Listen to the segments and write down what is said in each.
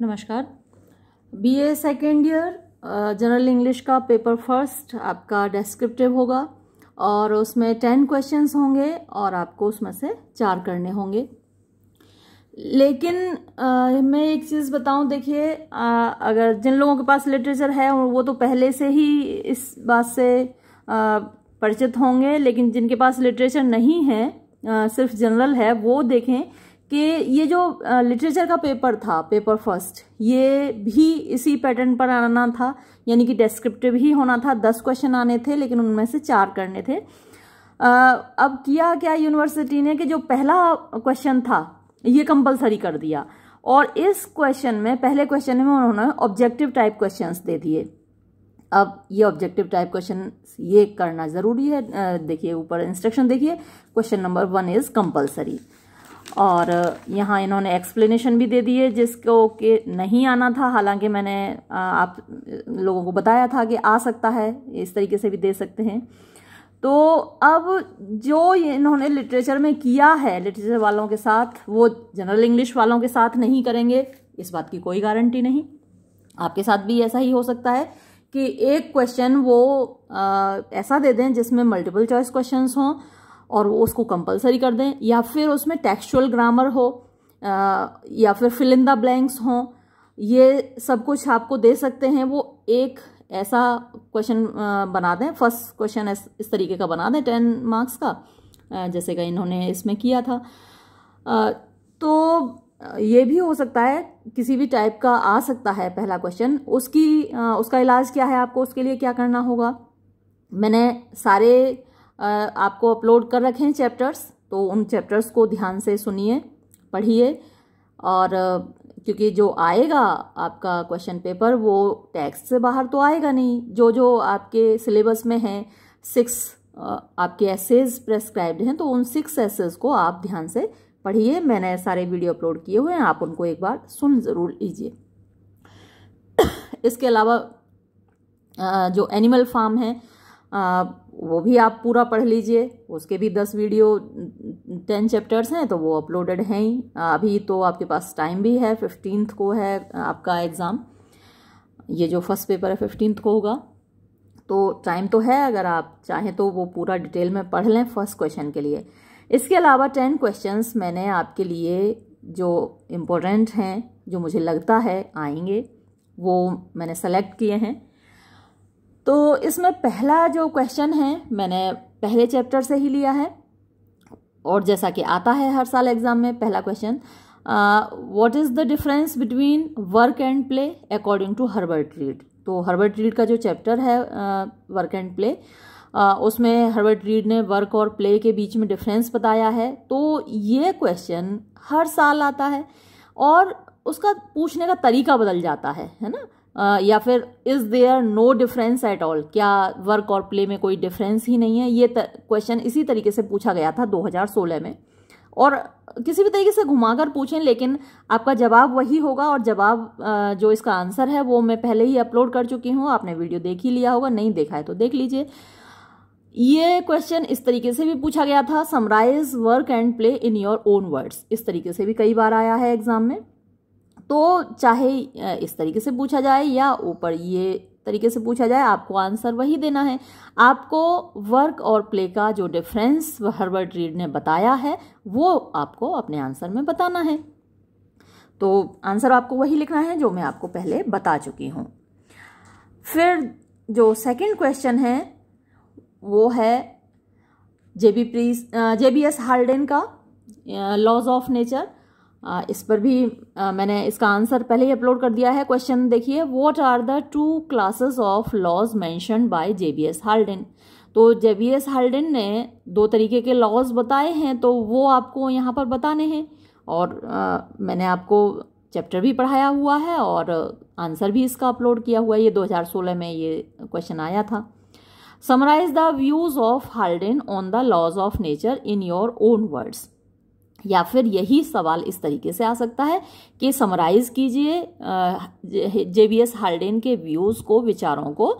नमस्कार B A second year general English का paper first आपका डिस्क्रिप्टिव होगा और उसमें टेन क्वेश्चंस होंगे और आपको उसमें से चार करने होंगे लेकिन आ, मैं एक चीज़ बताऊं देखिए अगर जिन लोगों के पास लिटरेचर है वो तो पहले से ही इस बात से परिचित होंगे लेकिन जिनके पास लिटरेचर नहीं है आ, सिर्फ जनरल है वो देखें कि ये जो लिटरेचर का पेपर था पेपर फर्स्ट ये भी इसी पैटर्न पर आना था यानी कि डिस्क्रिप्टिव ही होना था दस क्वेश्चन आने थे लेकिन उनमें से चार करने थे आ, अब किया क्या यूनिवर्सिटी ने कि जो पहला क्वेश्चन था ये कंपलसरी कर दिया और इस क्वेश्चन में पहले क्वेश्चन में उन्होंने ऑब्जेक्टिव टाइप क्वेश्चन दे दिए अब ये ऑब्जेक्टिव टाइप क्वेश्चन ये करना ज़रूरी है देखिए ऊपर इंस्ट्रक्शन देखिए question number one is compulsory और यहाँ इन्होंने एक्सप्लेनेशन भी दे दिए जिसको के नहीं आना था हालांकि मैंने आप लोगों को बताया था कि आ सकता है इस तरीके से भी दे सकते हैं तो अब जो इन्होंने लिटरेचर में किया है लिटरेचर वालों के साथ वो जनरल इंग्लिश वालों के साथ नहीं करेंगे इस बात की कोई गारंटी नहीं आपके साथ भी ऐसा ही हो सकता है कि एक क्वेश्चन वो आ, ऐसा दे दें जिसमें मल्टीपल चॉइस क्वेश्चंस हों और वो उसको कंपलसरी कर दें या फिर उसमें टेक्सचुअल ग्रामर हो या फिर फिल इन द ब्लैंक्स हों ये सब कुछ आपको दे सकते हैं वो एक ऐसा क्वेश्चन बना दें फर्स्ट क्वेश्चन इस तरीके का बना दें टेन मार्क्स का जैसे कि इन्होंने इसमें किया था तो ये भी हो सकता है किसी भी टाइप का आ सकता है पहला क्वेश्चन उसकी उसका इलाज क्या है आपको उसके लिए क्या करना होगा मैंने सारे आपको अपलोड कर रखे हैं चैप्टर्स तो उन चैप्टर्स को ध्यान से सुनिए पढ़िए और क्योंकि जो आएगा आपका क्वेश्चन पेपर वो टैक्स से बाहर तो आएगा नहीं जो जो आपके सिलेबस में है सिक्स आपके एसेज प्रेस्क्राइब्ड हैं तो उन सिक्स एसेज को आप ध्यान से पढ़िए मैंने सारे वीडियो अपलोड किए हुए हैं आप उनको एक बार सुन ज़रूर लीजिए इसके अलावा जो एनिमल फार्म है वो भी आप पूरा पढ़ लीजिए उसके भी दस वीडियो टेन चैप्टर्स हैं तो वो अपलोडेड हैं ही अभी तो आपके पास टाइम भी है फिफ्टींथ को है आपका एग्ज़ाम ये जो फर्स्ट पेपर है फिफ्टींथ को होगा तो टाइम तो है अगर आप चाहें तो वो पूरा डिटेल में पढ़ लें फर्स्ट क्वेश्चन के लिए इसके अलावा टेन क्वेश्चंस मैंने आपके लिए जो इम्पोर्टेंट हैं जो मुझे लगता है आएंगे वो मैंने सेलेक्ट किए हैं तो इसमें पहला जो क्वेश्चन है मैंने पहले चैप्टर से ही लिया है और जैसा कि आता है हर साल एग्ज़ाम में पहला question what is the difference between work and play according to Herbert Read तो हर्बर्ट रीड का जो चैप्टर है वर्क एंड प्ले उसमें हर्बर्ट रीड ने वर्क और प्ले के बीच में डिफरेंस बताया है तो ये क्वेश्चन हर साल आता है और उसका पूछने का तरीका बदल जाता है है ना या फिर is there no difference at all क्या वर्क और प्ले में कोई डिफरेंस ही नहीं है ये क्वेश्चन इसी तरीके से पूछा गया था 2016 में और किसी भी तरीके से घुमाकर पूछें लेकिन आपका जवाब वही होगा और जवाब जो इसका आंसर है वो मैं पहले ही अपलोड कर चुकी हूँ आपने वीडियो देख ही लिया होगा नहीं देखा है तो देख लीजिए ये क्वेश्चन इस तरीके से भी पूछा गया था summarise work and play in your own words इस तरीके से भी कई बार आया है एग्जाम में तो चाहे इस तरीके से पूछा जाए या ऊपर ये तरीके से पूछा जाए आपको आंसर वही देना है आपको वर्क और प्ले का जो डिफरेंस हर्बर्ट रीड ने बताया है वो आपको अपने आंसर में बताना है तो आंसर आपको वही लिखना है जो मैं आपको पहले बता चुकी हूँ फिर जो सेकंड क्वेश्चन है वो है जेबी प्रीस जेबीएस हार्डन का लॉज ऑफ नेचर इस पर भी मैंने इसका आंसर पहले ही अपलोड कर दिया है क्वेश्चन देखिए what are the two classes of laws mentioned by JBS Haldane तो जेबीएस हाल्डन ने दो तरीके के लॉज बताए हैं तो वो आपको यहाँ पर बताने हैं और आ, मैंने आपको चैप्टर भी पढ़ाया हुआ है और आंसर भी इसका अपलोड किया हुआ है ये 2016 में ये क्वेश्चन आया था summarise the views of Haldane on the laws of nature in your own words या फिर यही सवाल इस तरीके से आ सकता है कि समराइज़ कीजिए जेबीएस हार्डेन के व्यूज़ को विचारों को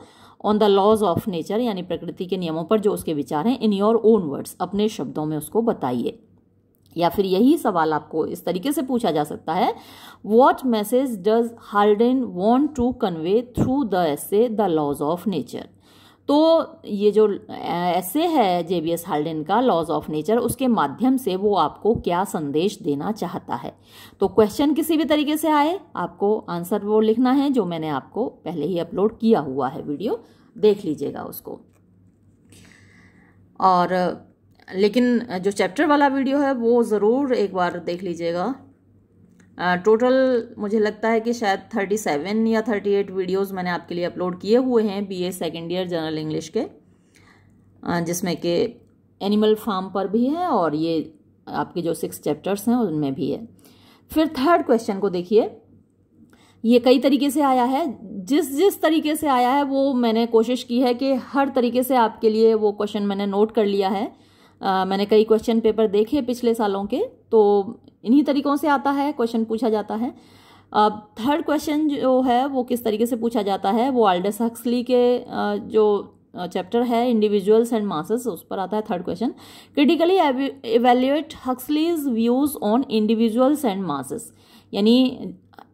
on the laws of nature यानी प्रकृति के नियमों पर जो उसके विचार हैं इन योर ओन वर्ड्स अपने शब्दों में उसको बताइए या फिर यही सवाल आपको इस तरीके से पूछा जा सकता है what message does Haldane want to convey through the a the laws of nature तो ये जो ऐसे है जे एस हाल्डेन का लॉज ऑफ नेचर उसके माध्यम से वो आपको क्या संदेश देना चाहता है तो क्वेश्चन किसी भी तरीके से आए आपको आंसर वो लिखना है जो मैंने आपको पहले ही अपलोड किया हुआ है वीडियो देख लीजिएगा उसको और लेकिन जो चैप्टर वाला वीडियो है वो ज़रूर एक बार देख लीजिएगा टोटल मुझे लगता है कि शायद थर्टी सेवन या थर्टी एट वीडियोज़ मैंने आपके लिए अपलोड किए हुए हैं B A second year general English के जिसमें कि एनिमल फार्म पर भी है और ये आपके जो सिक्स चैप्टर्स हैं उनमें भी है फिर थर्ड क्वेश्चन को देखिए ये कई तरीके से आया है जिस जिस तरीके से आया है वो मैंने कोशिश की है कि हर तरीके से आपके लिए वो क्वेश्चन मैंने नोट कर लिया है आ, मैंने कई क्वेश्चन पेपर देखे पिछले सालों के तो इन्हीं तरीकों से आता है क्वेश्चन पूछा जाता है अब थर्ड क्वेश्चन जो है वो किस तरीके से पूछा जाता है वो आल्डस हक्सली के जो चैप्टर है इंडिविजुअल्स एंड मासेस उस पर आता है third question critically evaluate Huxley's views on individuals and masses यानी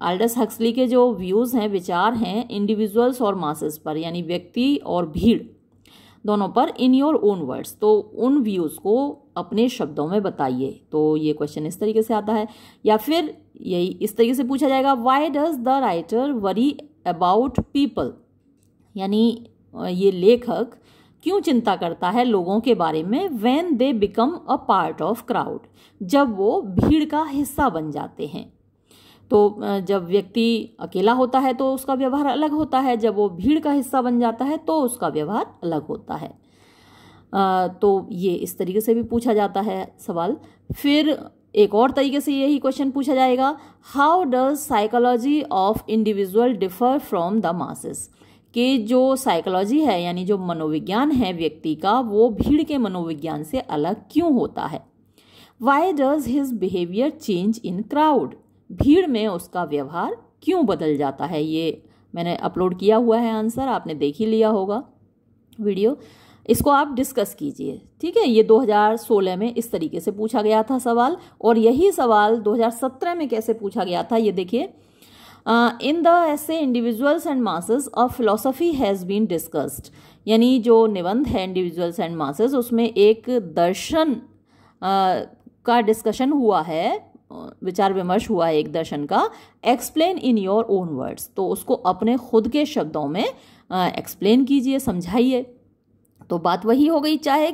आल्डस हक्सली के जो व्यूज़ हैं विचार हैं इंडिविजुअल्स और मासेस पर यानी व्यक्ति और भीड़ दोनों पर इन योर ओन वर्ड्स तो उन व्यूज़ को अपने शब्दों में बताइए तो ये क्वेश्चन इस तरीके से आता है या फिर यही इस तरीके से पूछा जाएगा why does the writer worry about people यानी ये लेखक क्यों चिंता करता है लोगों के बारे में when they become a part of crowd जब वो भीड़ का हिस्सा बन जाते हैं तो जब व्यक्ति अकेला होता है तो उसका व्यवहार अलग होता है जब वो भीड़ का हिस्सा बन जाता है तो उसका व्यवहार अलग होता है तो ये इस तरीके से भी पूछा जाता है सवाल फिर एक और तरीके से यही क्वेश्चन पूछा जाएगा how does psychology of individual differ from the masses कि जो साइकोलॉजी है यानी जो मनोविज्ञान है व्यक्ति का वो भीड़ के मनोविज्ञान से अलग क्यों होता है why does his behaviour change in crowd भीड़ में उसका व्यवहार क्यों बदल जाता है ये मैंने अपलोड किया हुआ है आंसर आपने देख ही लिया होगा वीडियो इसको आप डिस्कस कीजिए ठीक है ये 2016 में इस तरीके से पूछा गया था सवाल और यही सवाल 2017 में कैसे पूछा गया था ये देखिए in the essay individuals and masses of philosophy has been discussed यानी जो निबंध है इंडिविजुअल्स एंड मासेस उसमें एक दर्शन uh, का डिस्कशन हुआ है विचार विमर्श हुआ है एक दर्शन का explain in your own words तो उसको अपने खुद के शब्दों में एक्सप्लेन कीजिए समझाइए तो बात वही हो गई चाहे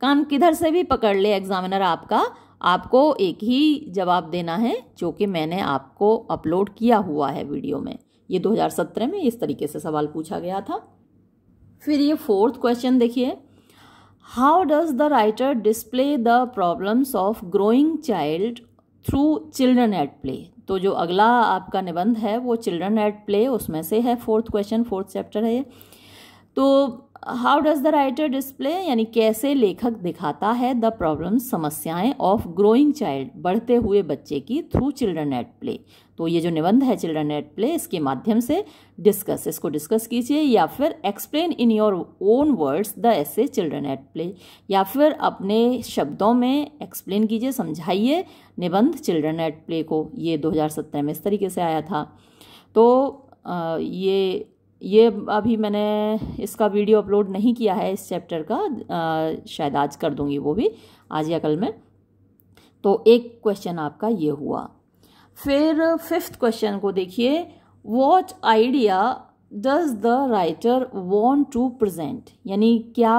कान किधर से भी पकड़ ले एग्जामिनर आपका आपको एक ही जवाब देना है जो कि मैंने आपको अपलोड किया हुआ है वीडियो में ये 2017 में इस तरीके से सवाल पूछा गया था फिर ये फोर्थ क्वेश्चन देखिए how does the writer display the problems of growing child through children at play तो जो अगला आपका निबंध है वो चिल्ड्रन एट प्ले उसमें से है फोर्थ क्वेश्चन फोर्थ चैप्टर है तो how does the writer display यानी कैसे लेखक दिखाता है द प्रॉब्लम समस्याएं ऑफ ग्रोइंग चाइल्ड बढ़ते हुए बच्चे की थ्रू चिल्ड्रन एट प्ले तो ये जो निबंध है चिल्ड्रन एट प्ले इसके माध्यम से डिस्कस इसको डिस्कस कीजिए या फिर explain in your own words the essay children at play या फिर अपने शब्दों में एक्सप्लेन कीजिए समझाइए निबंध चिल्ड्रन एट प्ले को ये 2017 में इस तरीके से आया था तो ये ये अभी मैंने इसका वीडियो अपलोड नहीं किया है इस चैप्टर का आ, शायद आज कर दूंगी वो भी आज या कल में तो एक क्वेश्चन आपका ये हुआ फिर फिफ्थ क्वेश्चन को देखिए what idea does the writer want to present यानी क्या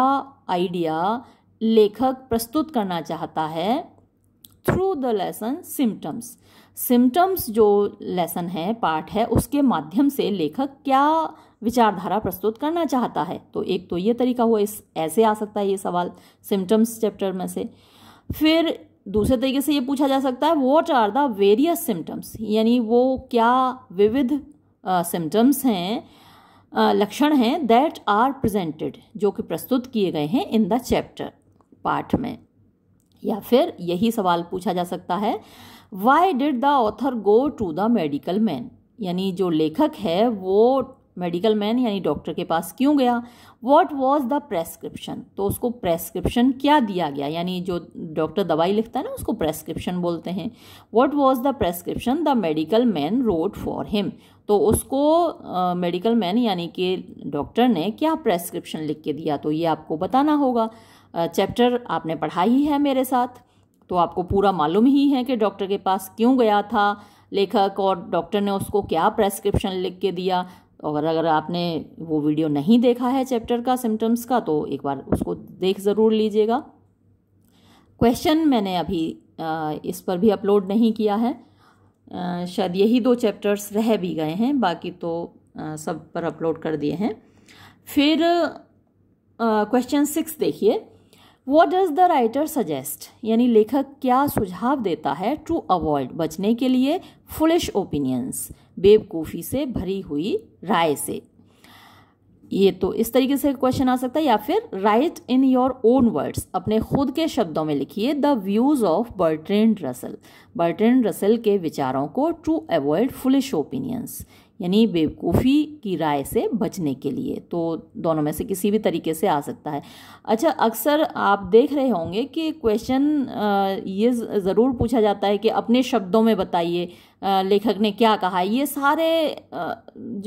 आइडिया लेखक प्रस्तुत करना चाहता है through the lesson symptoms symptoms जो लेसन है पाठ है उसके माध्यम से लेखक क्या विचारधारा प्रस्तुत करना चाहता है तो एक तो ये तरीका हुआ इस ऐसे आ सकता है ये सवाल सिम्टम्स चैप्टर में से फिर दूसरे तरीके से ये पूछा जा सकता है what are the various symptoms यानी वो क्या विविध सिम्टम्स हैं लक्षण हैं दैट आर प्रेजेंटेड जो कि प्रस्तुत किए गए हैं इन द चैप्टर पाठ में या फिर यही सवाल पूछा जा सकता है why did the author go to the medical man यानी जो लेखक है वो मेडिकल मैन यानी डॉक्टर के पास क्यों गया वॉट वॉज द प्रेस्क्रिप्शन तो उसको प्रेस्क्रिप्शन क्या दिया गया यानी जो डॉक्टर दवाई लिखता है ना उसको प्रेस्क्रिप्शन बोलते हैं what was the prescription the medical man wrote for him तो उसको मेडिकल uh, मैन यानी कि डॉक्टर ने क्या प्रेस्क्रिप्शन लिख के दिया तो ये आपको बताना होगा चैप्टर uh, आपने पढ़ा ही है मेरे साथ तो आपको पूरा मालूम ही है कि डॉक्टर के पास क्यों गया था लेखक और डॉक्टर ने उसको क्या प्रेस्क्रिप्शन लिख के दिया और अगर आपने वो वीडियो नहीं देखा है चैप्टर का सिम्टम्स का तो एक बार उसको देख ज़रूर लीजिएगा क्वेश्चन मैंने अभी इस पर भी अपलोड नहीं किया है शायद यही दो चैप्टर्स रह भी गए हैं बाकी तो सब पर अपलोड कर दिए हैं फिर क्वेश्चन सिक्स देखिए what does the writer suggest यानी लेखक क्या सुझाव देता है टू अवॉइड बचने के लिए फुलिश ओपिनियंस बेवकूफ़ी से भरी हुई राय से ये तो इस तरीके से क्वेश्चन आ सकता है या फिर write in your own words अपने खुद के शब्दों में लिखिए the views of Bertrand Russell Bertrand Russell के विचारों को टू अवॉइड फुलिश ओपिनियंस यानी बेवकूफ़ी की राय से बचने के लिए तो दोनों में से किसी भी तरीके से आ सकता है अच्छा अक्सर आप देख रहे होंगे कि क्वेश्चन ये ज़रूर पूछा जाता है कि अपने शब्दों में बताइए लेखक ने क्या कहा ये सारे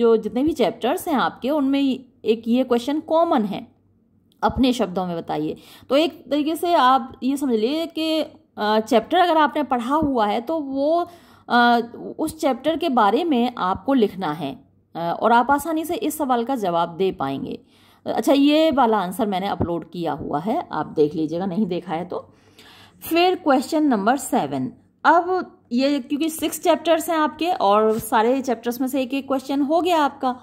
जो जितने भी चैप्टर्स हैं आपके उनमें एक ये क्वेश्चन कॉमन है अपने शब्दों में बताइए तो एक तरीके से आप ये समझ लीजिए कि चैप्टर अगर आपने पढ़ा हुआ है तो वो उस चैप्टर के बारे में आपको लिखना है और आप आसानी से इस सवाल का जवाब दे पाएंगे अच्छा ये वाला आंसर मैंने अपलोड किया हुआ है आप देख लीजिएगा नहीं देखा है तो फिर क्वेश्चन नंबर सेवन अब ये क्योंकि सिक्स चैप्टर्स हैं आपके और सारे चैप्टर्स में से एक एक क्वेश्चन हो गया आपका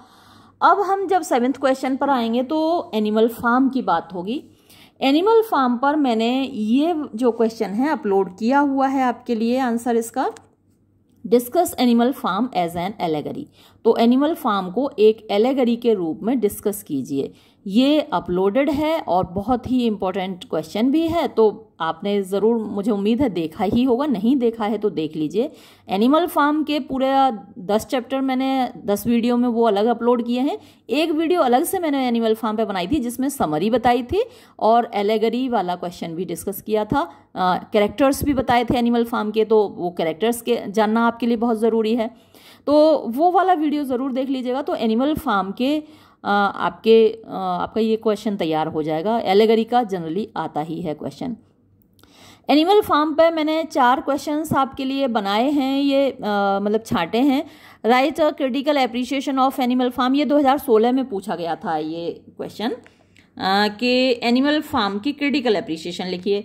अब हम जब सेवेंथ क्वेश्चन पर आएंगे तो एनिमल फार्म की बात होगी एनिमल फार्म पर मैंने ये जो क्वेश्चन है अपलोड किया हुआ है आपके लिए आंसर इसका discuss Animal Farm as an allegory तो एनिमल फार्म को एक एलेगरी के रूप में डिस्कस कीजिए ये अपलोडेड है और बहुत ही इम्पोर्टेंट क्वेश्चन भी है तो आपने ज़रूर मुझे उम्मीद है देखा ही होगा नहीं देखा है तो देख लीजिए एनिमल फार्म के पूरे दस चैप्टर मैंने दस वीडियो में वो अलग अपलोड किए हैं एक वीडियो अलग से मैंने एनिमल फार्म पे बनाई थी जिसमें समरी बताई थी और एलेगरी वाला क्वेश्चन भी डिस्कस किया था कैरेक्टर्स भी बताए थे एनिमल फार्म के तो वो कैरेक्टर्स के जानना आपके लिए बहुत ज़रूरी है तो वो वाला वीडियो ज़रूर देख लीजिएगा तो एनिमल फार्म के आपके आपका ये क्वेश्चन तैयार हो जाएगा एलेगरी का जनरली आता ही है क्वेश्चन एनिमल फार्म पर मैंने चार क्वेश्चंस आपके लिए बनाए हैं ये मतलब छांटे हैं write critical appreciation of Animal Farm ये 2016 में पूछा गया था ये क्वेश्चन कि एनिमल फार्म की क्रिटिकल एप्रिसिएशन लिखिए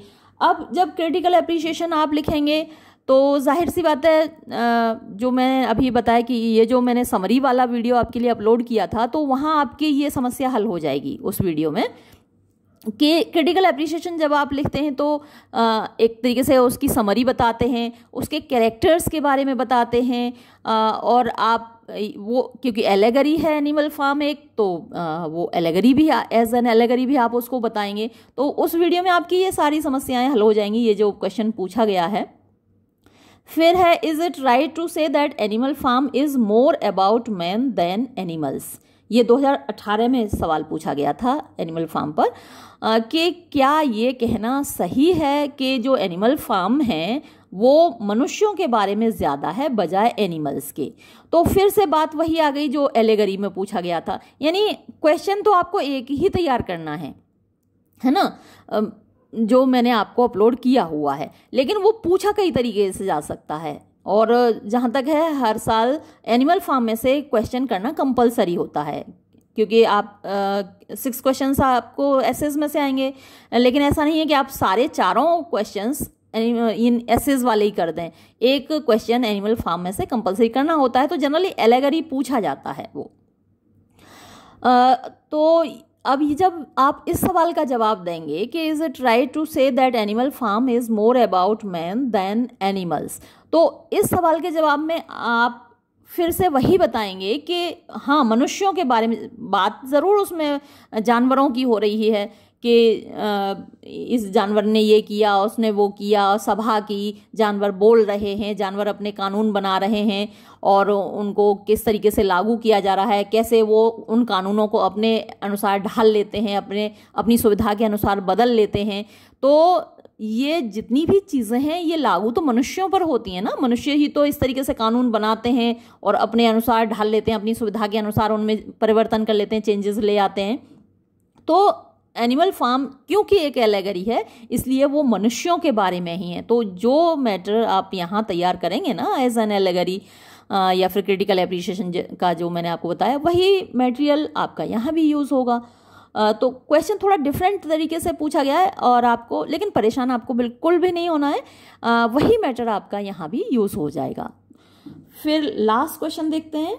अब जब क्रिटिकल एप्रिसिएशन आप लिखेंगे तो जाहिर सी बात है जो मैं अभी बताया कि ये जो मैंने समरी वाला वीडियो आपके लिए अपलोड किया था तो वहाँ आपकी ये समस्या हल हो जाएगी उस वीडियो में कि क्रिटिकल अप्रिशिएशन जब आप लिखते हैं तो एक तरीके से उसकी समरी बताते हैं उसके कैरेक्टर्स के बारे में बताते हैं और आप वो क्योंकि एलेगरी है एनिमल फार्म एक तो वो एलेगरी भी एज एन एलेगरी भी आप उसको बताएंगे तो उस वीडियो में आपकी ये सारी समस्याएं हल हो जाएंगी ये जो क्वेश्चन पूछा गया है फिर है is it right to say that Animal Farm is more about man than animals ये 2018 में सवाल पूछा गया था एनिमल फार्म पर कि क्या ये कहना सही है कि जो एनिमल फार्म हैं वो मनुष्यों के बारे में ज़्यादा है बजाय एनिमल्स के तो फिर से बात वही आ गई जो एलेगरी में पूछा गया था यानी क्वेश्चन तो आपको एक ही तैयार करना है है ना जो मैंने आपको अपलोड किया हुआ है लेकिन वो पूछा कई तरीके से जा सकता है और जहाँ तक है हर साल एनिमल फार्म में से क्वेश्चन करना कंपलसरी होता है क्योंकि आप सिक्स क्वेश्चन आपको एसेज में से आएंगे लेकिन ऐसा नहीं है कि आप सारे चारों क्वेश्चन इन एसेज वाले ही कर दें एक क्वेश्चन एनिमल फार्म में से कंपलसरी करना होता है तो जनरली एलेगरी पूछा जाता है वो आ, तो अब ये जब आप इस सवाल का जवाब देंगे कि is it right to say that Animal Farm is more about man than animals तो इस सवाल के जवाब में आप फिर से वही बताएंगे कि हाँ मनुष्यों के बारे में बात ज़रूर उसमें जानवरों की हो रही है कि इस जानवर ने ये किया उसने वो किया सभा की जानवर बोल रहे हैं जानवर अपने कानून बना रहे हैं और उनको किस तरीके से लागू किया जा रहा है कैसे वो उन कानूनों को अपने अनुसार ढाल लेते हैं अपने अपनी सुविधा के अनुसार बदल लेते हैं तो ये जितनी भी चीज़ें हैं ये लागू तो मनुष्यों पर होती हैं ना मनुष्य ही तो इस तरीके से कानून बनाते हैं और अपने अनुसार ढाल लेते हैं अपनी सुविधा के अनुसार उनमें परिवर्तन कर लेते हैं चेंजेस ले आते हैं तो एनिमल फार्म क्योंकि एक एलेगरी है इसलिए वो मनुष्यों के बारे में ही है तो जो मैटर आप यहाँ तैयार करेंगे ना एज एन एलेगरी या फिर क्रिटिकल एप्रिशिएशन का जो मैंने आपको बताया वही मटेरियल आपका यहाँ भी यूज़ होगा तो क्वेश्चन थोड़ा डिफरेंट तरीके से पूछा गया है और आपको लेकिन परेशान आपको बिल्कुल भी नहीं होना है वही मैटर आपका यहाँ भी यूज़ हो जाएगा फिर लास्ट क्वेश्चन देखते हैं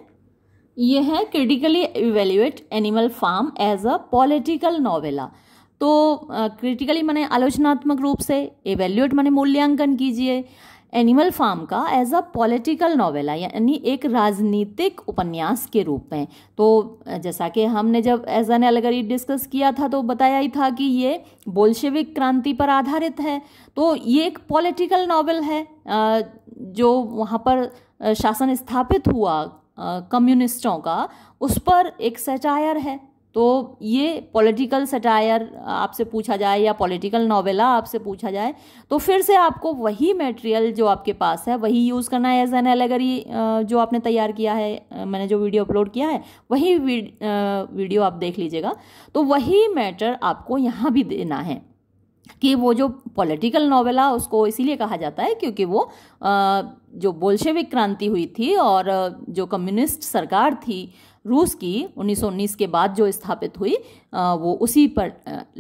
यह है critically evaluate Animal Farm as a political novella तो क्रिटिकली मैंने आलोचनात्मक रूप से इवेल्युएट मैंने मूल्यांकन कीजिए एनिमल फार्म का एज अ पॉलिटिकल नॉवेला यानी एक राजनीतिक उपन्यास के रूप में तो जैसा कि हमने जब एज एन एलगरी डिस्कस किया था तो बताया ही था कि ये बोल्शेविक क्रांति पर आधारित है तो ये एक पॉलिटिकल नॉवेल है जो वहाँ पर शासन स्थापित हुआ कम्युनिस्टों का उस पर एक सटायर है तो ये पॉलिटिकल सटायर आपसे पूछा जाए या पॉलिटिकल नॉवेला आपसे पूछा जाए तो फिर से आपको वही मटेरियल जो आपके पास है वही यूज़ करना है एज एन एलेगरी जो आपने तैयार किया है मैंने जो वीडियो अपलोड किया है वही वीडियो आप देख लीजिएगा तो वही मैटर आपको यहाँ भी देना है कि वो जो पॉलिटिकल नोवेला उसको इसीलिए कहा जाता है क्योंकि वो जो बोल्शेविक क्रांति हुई थी और जो कम्युनिस्ट सरकार थी रूस की 1919 के बाद जो स्थापित हुई वो उसी पर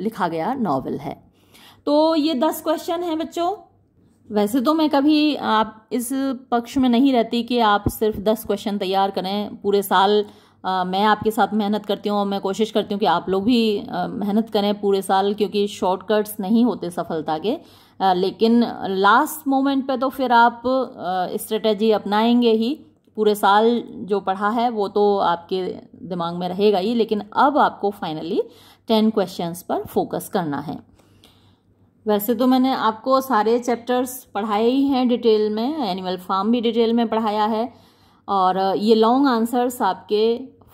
लिखा गया नॉवल है तो ये दस क्वेश्चन हैं बच्चों वैसे तो मैं कभी आप इस पक्ष में नहीं रहती कि आप सिर्फ दस क्वेश्चन तैयार करें पूरे साल आ, मैं आपके साथ मेहनत करती हूँ और मैं कोशिश करती हूँ कि आप लोग भी आ, मेहनत करें पूरे साल क्योंकि शॉर्टकट्स नहीं होते सफलता के आ, लेकिन लास्ट मोमेंट पे तो फिर आप स्ट्रेटजी अपनाएंगे ही पूरे साल जो पढ़ा है वो तो आपके दिमाग में रहेगा ही लेकिन अब आपको फाइनली टेन क्वेश्चंस पर फोकस करना है वैसे तो मैंने आपको सारे चैप्टर्स पढ़ाए ही हैं डिटेल में एनिमल फार्म भी डिटेल में पढ़ाया है और ये लॉन्ग आंसर्स आपके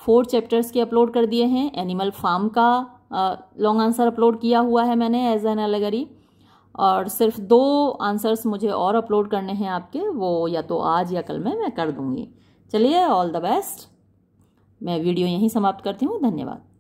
फोर चैप्टर्स के अपलोड कर दिए हैं एनिमल फार्म का लॉन्ग आंसर अपलोड किया हुआ है मैंने एज एन एलेगरी और सिर्फ दो आंसर्स मुझे और अपलोड करने हैं आपके वो या तो आज या कल में मैं कर दूँगी चलिए ऑल द बेस्ट मैं वीडियो यहीं समाप्त करती हूँ धन्यवाद